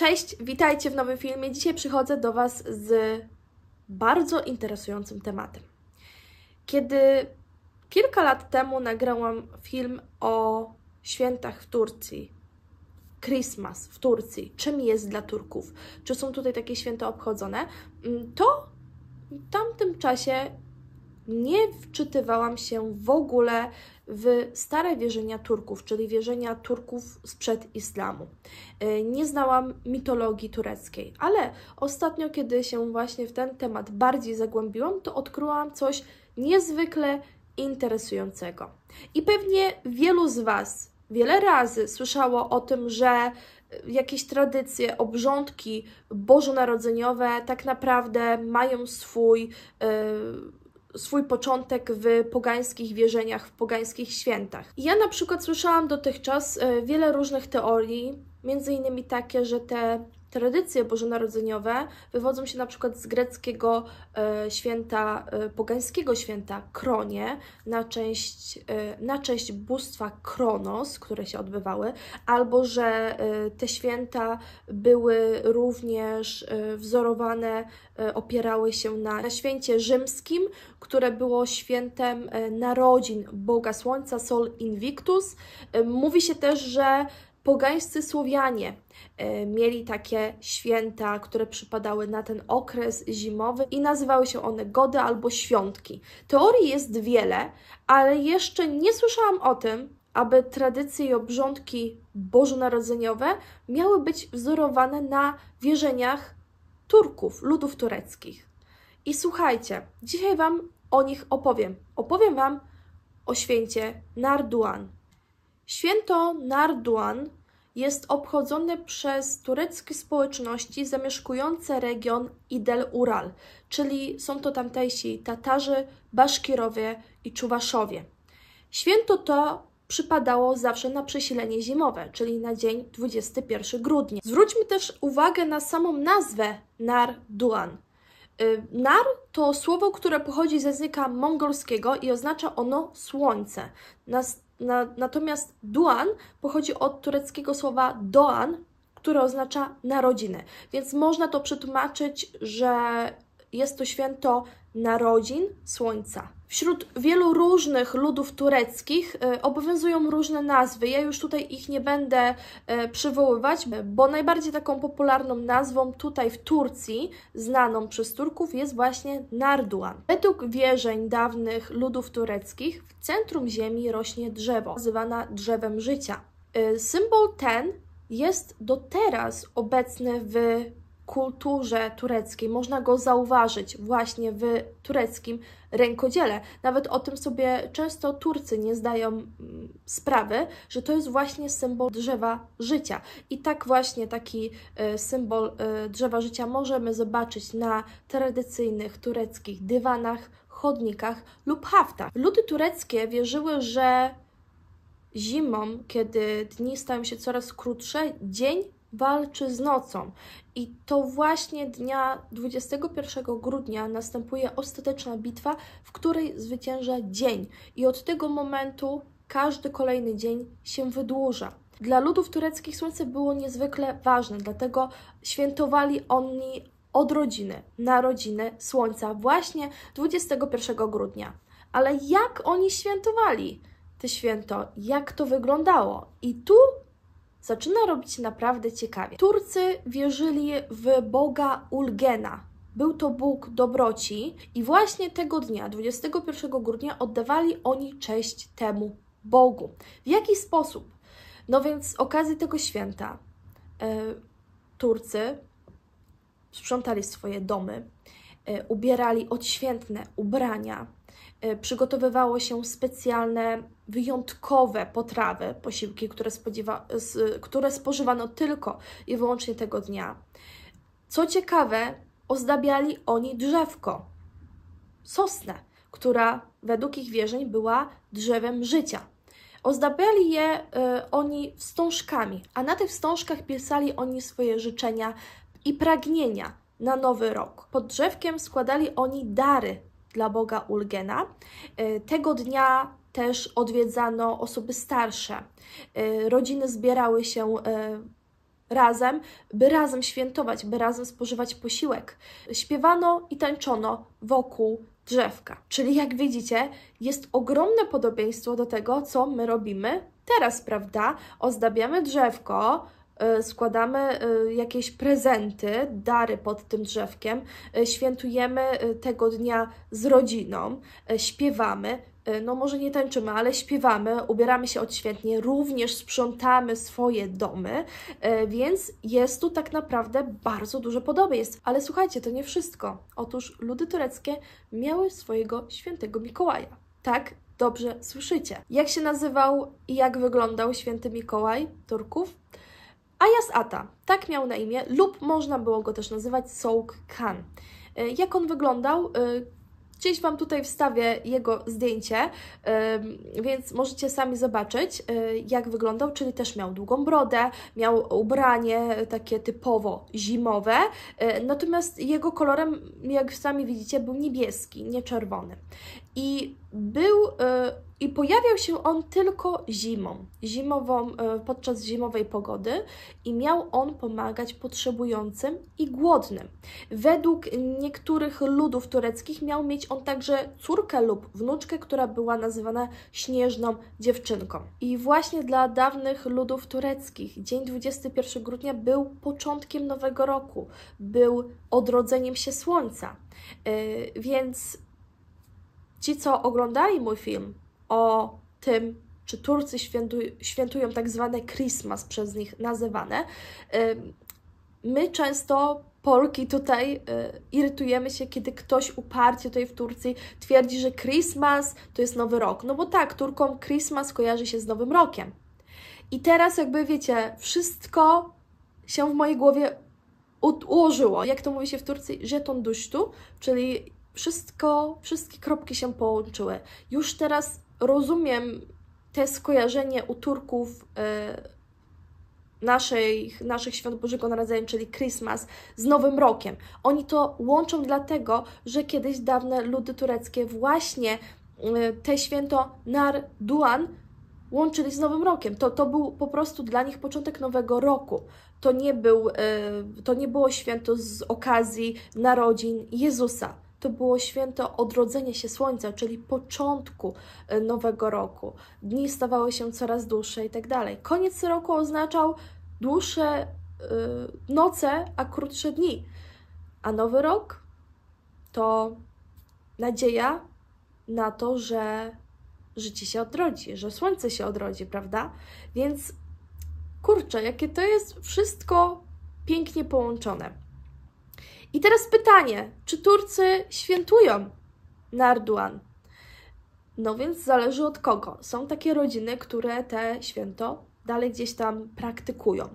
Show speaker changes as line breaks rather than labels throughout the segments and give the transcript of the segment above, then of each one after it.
Cześć, witajcie w nowym filmie. Dzisiaj przychodzę do Was z bardzo interesującym tematem. Kiedy kilka lat temu nagrałam film o świętach w Turcji, Christmas w Turcji, czym jest dla Turków, czy są tutaj takie święta obchodzone, mm, to w tamtym czasie nie wczytywałam się w ogóle w stare wierzenia Turków, czyli wierzenia Turków sprzed islamu. E, nie znałam mitologii tureckiej, ale ostatnio, kiedy się właśnie w ten temat bardziej zagłębiłam, to odkryłam coś niezwykle interesującego. I pewnie wielu z Was wiele razy słyszało o tym, że jakieś tradycje, obrządki bożonarodzeniowe tak naprawdę mają swój. Yy, swój początek w pogańskich wierzeniach, w pogańskich świętach. Ja na przykład słyszałam dotychczas e, wiele różnych teorii, między innymi takie, że te Tradycje bożonarodzeniowe wywodzą się na przykład z greckiego e, święta, e, pogańskiego święta Kronie, na część, e, na część bóstwa Kronos, które się odbywały, albo że te święta były również wzorowane, opierały się na, na święcie rzymskim, które było świętem narodzin Boga Słońca, Sol Invictus. Mówi się też, że Pogańscy Słowianie e, mieli takie święta, które przypadały na ten okres zimowy i nazywały się one gody albo świątki. Teorii jest wiele, ale jeszcze nie słyszałam o tym, aby tradycje i obrządki bożonarodzeniowe miały być wzorowane na wierzeniach Turków, ludów tureckich. I słuchajcie, dzisiaj Wam o nich opowiem. Opowiem Wam o święcie Narduan. Święto Narduan jest obchodzony przez tureckie społeczności zamieszkujące region Idel-Ural, czyli są to tamtejsi Tatarzy, Baszkirowie i Czuwaszowie. Święto to przypadało zawsze na przesilenie zimowe, czyli na dzień 21 grudnia. Zwróćmy też uwagę na samą nazwę Nar Duan. Y, Nar to słowo, które pochodzi z języka mongolskiego i oznacza ono słońce na, natomiast Duan pochodzi od tureckiego słowa doan, które oznacza narodziny. Więc można to przetłumaczyć, że jest to święto narodzin słońca. Wśród wielu różnych ludów tureckich e, obowiązują różne nazwy. Ja już tutaj ich nie będę e, przywoływać, bo najbardziej taką popularną nazwą tutaj w Turcji, znaną przez Turków, jest właśnie Narduan. Według wierzeń dawnych ludów tureckich w centrum ziemi rośnie drzewo, nazywana drzewem życia. E, symbol ten jest do teraz obecny w kulturze tureckiej. Można go zauważyć właśnie w tureckim rękodziele. Nawet o tym sobie często Turcy nie zdają mm, sprawy, że to jest właśnie symbol drzewa życia. I tak właśnie taki e, symbol e, drzewa życia możemy zobaczyć na tradycyjnych tureckich dywanach, chodnikach lub haftach. Ludy tureckie wierzyły, że zimą, kiedy dni stają się coraz krótsze, dzień walczy z nocą. I to właśnie dnia 21 grudnia następuje ostateczna bitwa, w której zwycięża dzień. I od tego momentu każdy kolejny dzień się wydłuża. Dla ludów tureckich słońce było niezwykle ważne, dlatego świętowali oni odrodziny, narodziny słońca właśnie 21 grudnia. Ale jak oni świętowali te święto? Jak to wyglądało? I tu zaczyna robić naprawdę ciekawie. Turcy wierzyli w boga Ulgena, był to Bóg dobroci i właśnie tego dnia, 21 grudnia, oddawali oni cześć temu Bogu. W jaki sposób? No więc z okazji tego święta e, Turcy sprzątali swoje domy, e, ubierali odświętne ubrania, Y, przygotowywało się specjalne, wyjątkowe potrawy, posiłki, które, spodziewa, które spożywano tylko i wyłącznie tego dnia. Co ciekawe, ozdabiali oni drzewko, sosnę, która według ich wierzeń była drzewem życia. Ozdabiali je y, oni wstążkami, a na tych wstążkach pisali oni swoje życzenia i pragnienia na nowy rok. Pod drzewkiem składali oni dary dla Boga Ulgena. E, tego dnia też odwiedzano osoby starsze. E, rodziny zbierały się e, razem, by razem świętować, by razem spożywać posiłek. Śpiewano i tańczono wokół drzewka. Czyli jak widzicie, jest ogromne podobieństwo do tego, co my robimy teraz, prawda? Ozdabiamy drzewko, E, składamy e, jakieś prezenty, dary pod tym drzewkiem, e, świętujemy tego dnia z rodziną, śpiewamy, no może nie tańczymy, ale śpiewamy, ubieramy się odświętnie, również sprzątamy swoje domy, więc jest tu tak naprawdę bardzo dużo podobieństw. Ale słuchajcie, to nie wszystko. Otóż ludy tureckie miały swojego świętego Mikołaja. Tak, dobrze słyszycie. Jak się nazywał i jak wyglądał święty Mikołaj Turków? Ayas Ata, tak miał na imię, lub można było go też nazywać Souk Khan. E, jak on wyglądał? E, gdzieś Wam tutaj wstawię jego zdjęcie, e, więc możecie sami zobaczyć, jak wyglądał, czyli też miał długą brodę, miał ubranie takie typowo zimowe, natomiast jego kolorem, jak sami widzicie, był niebieski, nie czerwony. I był i pojawiał się on tylko zimą, zimową, e, podczas zimowej pogody i miał on pomagać potrzebującym i głodnym. Według niektórych ludów tureckich miał mieć on także córkę lub wnuczkę, która była nazywana śnieżną dziewczynką. I właśnie dla dawnych ludów tureckich dzień 21 grudnia był początkiem nowego roku, był odrodzeniem się słońca. Yy, więc ci, co oglądali mój film, o tym, czy Turcy świętuj, świętują tak zwane Christmas, przez nich nazywane. My często Polki tutaj y, irytujemy się, kiedy ktoś uparcie tutaj w Turcji twierdzi, że Christmas to jest nowy rok. No bo tak, Turkom Christmas kojarzy się z nowym rokiem. I teraz jakby wiecie, wszystko się w mojej głowie ułożyło. Jak to mówi się w Turcji? Żeton dusztu, czyli wszystko, wszystkie kropki się połączyły. Już teraz rozumiem te skojarzenie u Turków e, naszej, naszych świąt Bożego Narodzenia, czyli Christmas, z Nowym Rokiem. Oni to łączą dlatego, że kiedyś dawne ludy tureckie właśnie y, te święto Nar Duan łączyli z Nowym Rokiem. To, to był po prostu dla nich początek Nowego Roku. To nie, był, e, to nie było święto z okazji narodzin Jezusa to było święto odrodzenia się słońca, czyli początku e, nowego roku. Dni stawały się coraz dłuższe i tak dalej. Koniec roku oznaczał dłuższe yy, noce, a krótsze dni. A nowy rok to nadzieja na to, że życie się odrodzi, że słońce się odrodzi, prawda? Więc kurczę, jakie to jest wszystko pięknie połączone. I teraz pytanie, czy Turcy świętują Narduan? No więc zależy od kogo. Są takie rodziny, które te święto dalej gdzieś tam praktykują,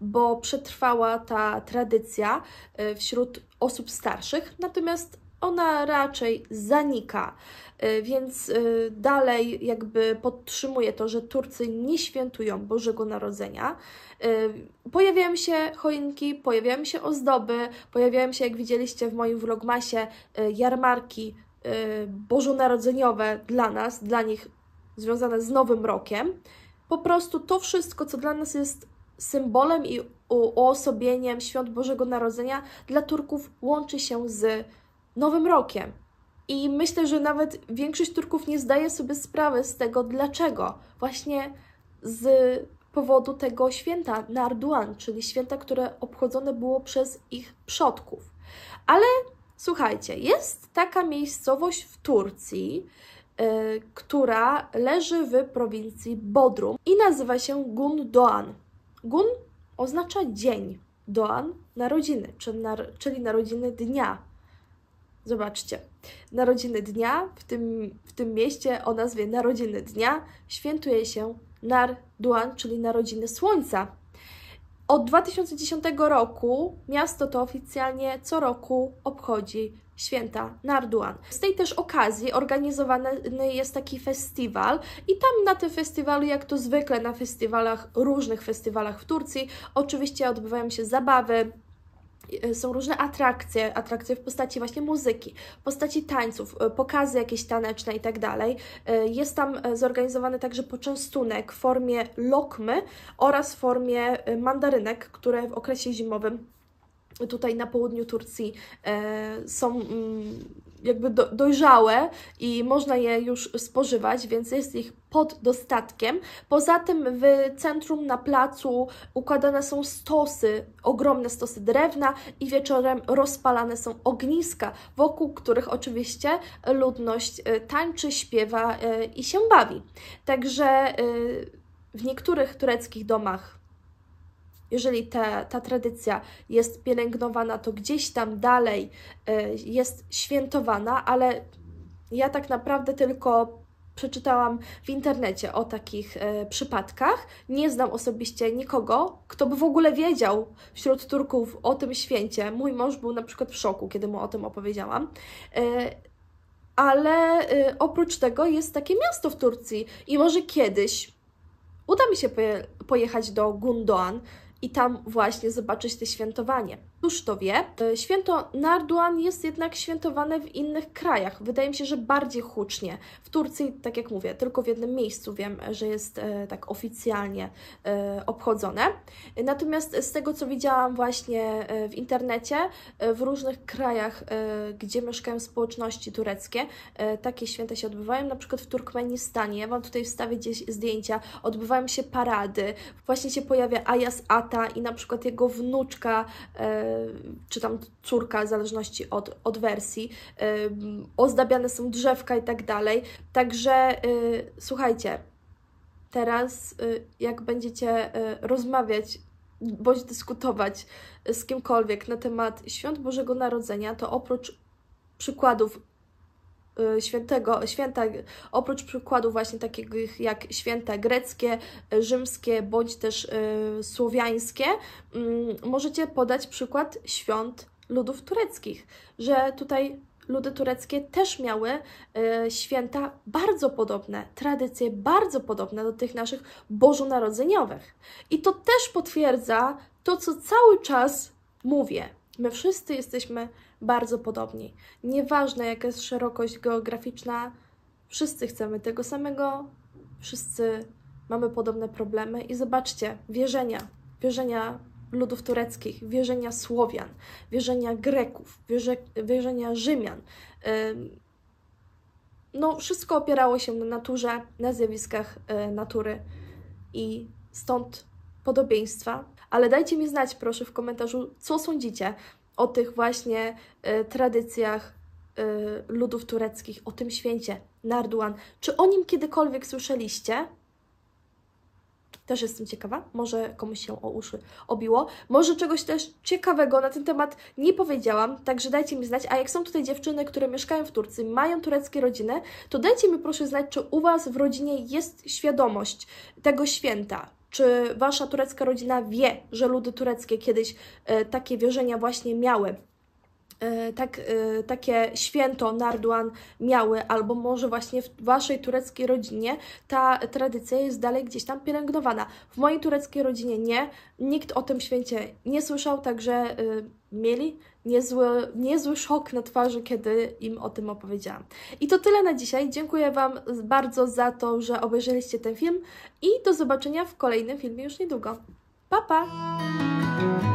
bo przetrwała ta tradycja y, wśród osób starszych, natomiast ona raczej zanika. E, więc e, dalej jakby podtrzymuje to, że Turcy nie świętują Bożego Narodzenia. E, pojawiają się choinki, pojawiają się ozdoby, pojawiają się, jak widzieliście w moim vlogmasie, jarmarki bożonarodzeniowe dla nas, dla nich związane z Nowym Rokiem. Po prostu to wszystko, co dla nas jest symbolem i uosobieniem świąt Bożego Narodzenia, dla Turków łączy się z Nowym Rokiem. I myślę, że nawet większość Turków nie zdaje sobie sprawy z tego, dlaczego. Właśnie z powodu tego święta Narduan, czyli święta, które obchodzone było przez ich przodków. Ale słuchajcie, jest taka miejscowość w Turcji, yy, która leży w prowincji Bodrum i nazywa się Doan. Gun oznacza dzień, Doan narodziny, czyli narodziny dnia Zobaczcie. Narodziny dnia w tym, w tym mieście o nazwie Narodziny dnia świętuje się Nar Duan, czyli Narodziny Słońca. Od 2010 roku miasto to oficjalnie co roku obchodzi święta Narduan. Z tej też okazji organizowany jest taki festiwal i tam na tym festiwalu, jak to zwykle na festiwalach, różnych festiwalach w Turcji, oczywiście odbywają się zabawy, E, są różne atrakcje, atrakcje w postaci właśnie muzyki, w postaci tańców, e, pokazy jakieś taneczne itd. Tak e, jest tam zorganizowany także poczęstunek w formie lokmy oraz w formie mandarynek, które w okresie zimowym tutaj na południu Turcji są mm, jakby do, dojrzałe i można je już spożywać, więc jest ich pod dostatkiem. Poza tym w centrum na placu układane są stosy, ogromne stosy drewna i wieczorem rozpalane są ogniska, wokół których oczywiście ludność y, tańczy, śpiewa y, i się bawi. Także y, w niektórych tureckich domach jeżeli ta, ta tradycja jest pielęgnowana, to gdzieś tam dalej e, jest świętowana, ale ja tak naprawdę tylko przeczytałam w internecie o takich e, przypadkach. Nie znam osobiście nikogo, kto by w ogóle wiedział wśród Turków o tym święcie. Mój mąż był na przykład w szoku, kiedy mu o tym opowiedziałam. E, ale oprócz tego jest takie miasto w Turcji i może kiedyś uda mi się pojechać do Gundoan i tam właśnie zobaczyć te świętowanie. Cóż to wie? E, święto Narduan jest jednak świętowane w innych krajach. Wydaje mi się, że bardziej hucznie. W Turcji, tak jak mówię, tylko w jednym miejscu wiem, że jest e, tak oficjalnie e, obchodzone. Natomiast z tego, co widziałam właśnie w internecie, w różnych krajach, gdzie mieszkają społeczności tureckie, takie święta się odbywają. Na przykład w Turkmenistanie, ja Wam tutaj wstawię gdzieś zdjęcia, odbywają się parady, właśnie się pojawia Ayas At tata i na przykład jego wnuczka, e, czy tam córka, w zależności od, od wersji, e, ozdabiane są drzewka i tak dalej. Także e, słuchajcie, teraz jak będziecie rozmawiać bądź dyskutować z kimkolwiek na temat świąt Bożego Narodzenia, to oprócz przykładów Y, świętego, święta, oprócz przykładów właśnie takich jak święta greckie, y, rzymskie bądź też y, słowiańskie, mm, możecie podać przykład świąt ludów tureckich, że tutaj ludy tureckie też miały święta bardzo podobne, tradycje bardzo podobne do tych naszych bożonarodzeniowych. I to też potwierdza to, co cały czas mówię. My wszyscy jesteśmy bardzo podobni. Nieważne jaka jest szerokość geograficzna, wszyscy chcemy tego samego, wszyscy mamy podobne problemy i zobaczcie, wierzenia, wierzenia ludów tureckich, wierzenia Słowian, wierzenia Greków, wierze, wierzenia Rzymian. No, wszystko opierało się na naturze, na zjawiskach y, natury i stąd podobieństwa. Ale dajcie mi znać, proszę, w komentarzu, co sądzicie o tych właśnie y, tradycjach y, ludów tureckich, o tym święcie Narduan. Czy o nim kiedykolwiek słyszeliście? Też jestem ciekawa, może komuś się o uszy obiło. Może czegoś też ciekawego na ten temat nie powiedziałam, także dajcie mi znać. A jak są tutaj dziewczyny, które mieszkają w Turcji, mają tureckie rodziny, to dajcie mi proszę znać, czy u Was w rodzinie jest świadomość tego święta, czy wasza turecka rodzina wie, że ludy tureckie kiedyś e, takie wierzenia właśnie miały? E, tak, e, takie święto Narduan miały, albo może właśnie w waszej tureckiej rodzinie ta tradycja jest dalej gdzieś tam pielęgnowana. W mojej tureckiej rodzinie nie, nikt o tym święcie nie słyszał, także y, mieli niezły, niezły szok na twarzy, kiedy im o tym opowiedziałam. I to tyle na dzisiaj. Dziękuję Wam bardzo za to, że obejrzeliście ten film i do zobaczenia w kolejnym filmie już niedługo. Pa, pa!